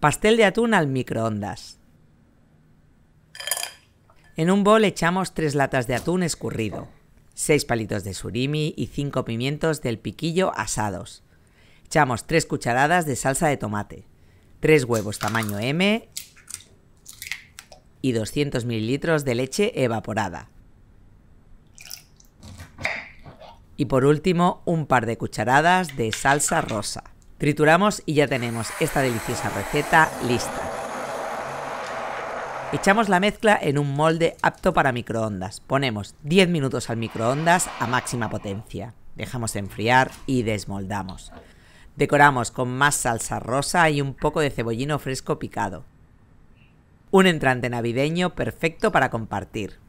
Pastel de atún al microondas. En un bol echamos 3 latas de atún escurrido, 6 palitos de surimi y 5 pimientos del piquillo asados. Echamos 3 cucharadas de salsa de tomate, 3 huevos tamaño M y 200 ml de leche evaporada. Y por último, un par de cucharadas de salsa rosa. Trituramos y ya tenemos esta deliciosa receta lista. Echamos la mezcla en un molde apto para microondas. Ponemos 10 minutos al microondas a máxima potencia. Dejamos enfriar y desmoldamos. Decoramos con más salsa rosa y un poco de cebollino fresco picado. Un entrante navideño perfecto para compartir.